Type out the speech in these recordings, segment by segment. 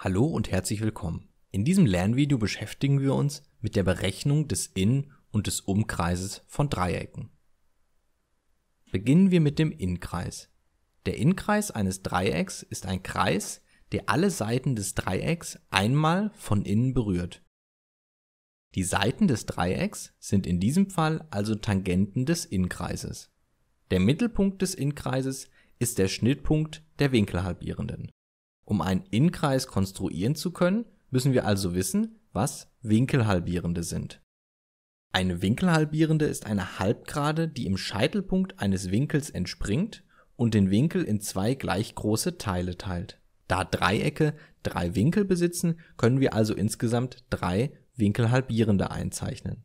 Hallo und herzlich willkommen. In diesem Lernvideo beschäftigen wir uns mit der Berechnung des In- und des Umkreises von Dreiecken. Beginnen wir mit dem Innkreis. Der Innkreis eines Dreiecks ist ein Kreis, der alle Seiten des Dreiecks einmal von innen berührt. Die Seiten des Dreiecks sind in diesem Fall also Tangenten des Innkreises. Der Mittelpunkt des Innkreises ist der Schnittpunkt der Winkelhalbierenden. Um einen Innenkreis konstruieren zu können, müssen wir also wissen, was Winkelhalbierende sind. Eine Winkelhalbierende ist eine Halbgrade, die im Scheitelpunkt eines Winkels entspringt und den Winkel in zwei gleich große Teile teilt. Da Dreiecke drei Winkel besitzen, können wir also insgesamt drei Winkelhalbierende einzeichnen.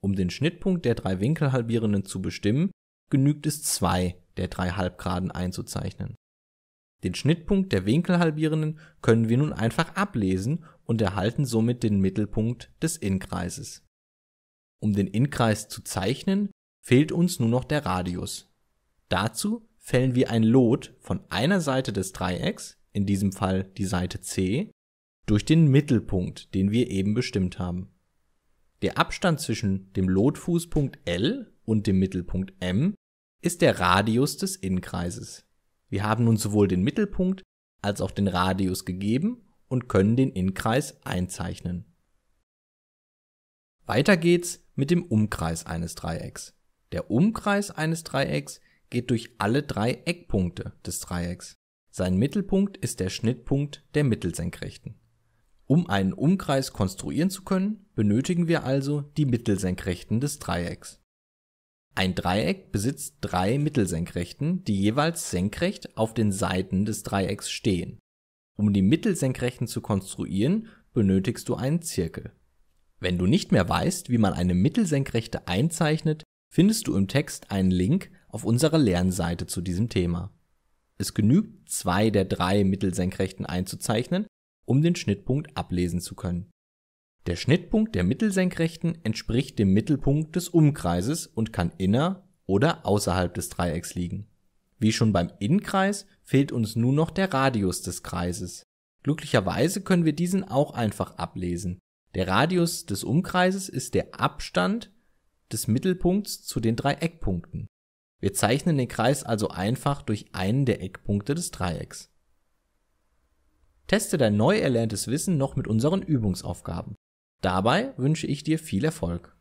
Um den Schnittpunkt der drei Winkelhalbierenden zu bestimmen, genügt es zwei der drei Halbgraden einzuzeichnen den Schnittpunkt der Winkelhalbierenden können wir nun einfach ablesen und erhalten somit den Mittelpunkt des Innkreises. Um den Innkreis zu zeichnen, fehlt uns nur noch der Radius. Dazu fällen wir ein Lot von einer Seite des Dreiecks, in diesem Fall die Seite C, durch den Mittelpunkt, den wir eben bestimmt haben. Der Abstand zwischen dem Lotfußpunkt L und dem Mittelpunkt M ist der Radius des Innenkreises. Wir haben nun sowohl den Mittelpunkt als auch den Radius gegeben und können den Innenkreis einzeichnen. Weiter geht's mit dem Umkreis eines Dreiecks. Der Umkreis eines Dreiecks geht durch alle drei Eckpunkte des Dreiecks. Sein Mittelpunkt ist der Schnittpunkt der Mittelsenkrechten. Um einen Umkreis konstruieren zu können, benötigen wir also die Mittelsenkrechten des Dreiecks. Ein Dreieck besitzt drei Mittelsenkrechten, die jeweils senkrecht auf den Seiten des Dreiecks stehen. Um die Mittelsenkrechten zu konstruieren, benötigst du einen Zirkel. Wenn du nicht mehr weißt, wie man eine Mittelsenkrechte einzeichnet, findest du im Text einen Link auf unserer Lernseite zu diesem Thema. Es genügt, zwei der drei Mittelsenkrechten einzuzeichnen, um den Schnittpunkt ablesen zu können der Schnittpunkt der Mittelsenkrechten entspricht dem Mittelpunkt des Umkreises und kann inner oder außerhalb des Dreiecks liegen. Wie schon beim Innenkreis fehlt uns nun noch der Radius des Kreises. Glücklicherweise können wir diesen auch einfach ablesen. Der Radius des Umkreises ist der Abstand des Mittelpunkts zu den drei Eckpunkten. Wir zeichnen den Kreis also einfach durch einen der Eckpunkte des Dreiecks. Teste dein neu erlerntes Wissen noch mit unseren Übungsaufgaben Dabei wünsche ich dir viel Erfolg.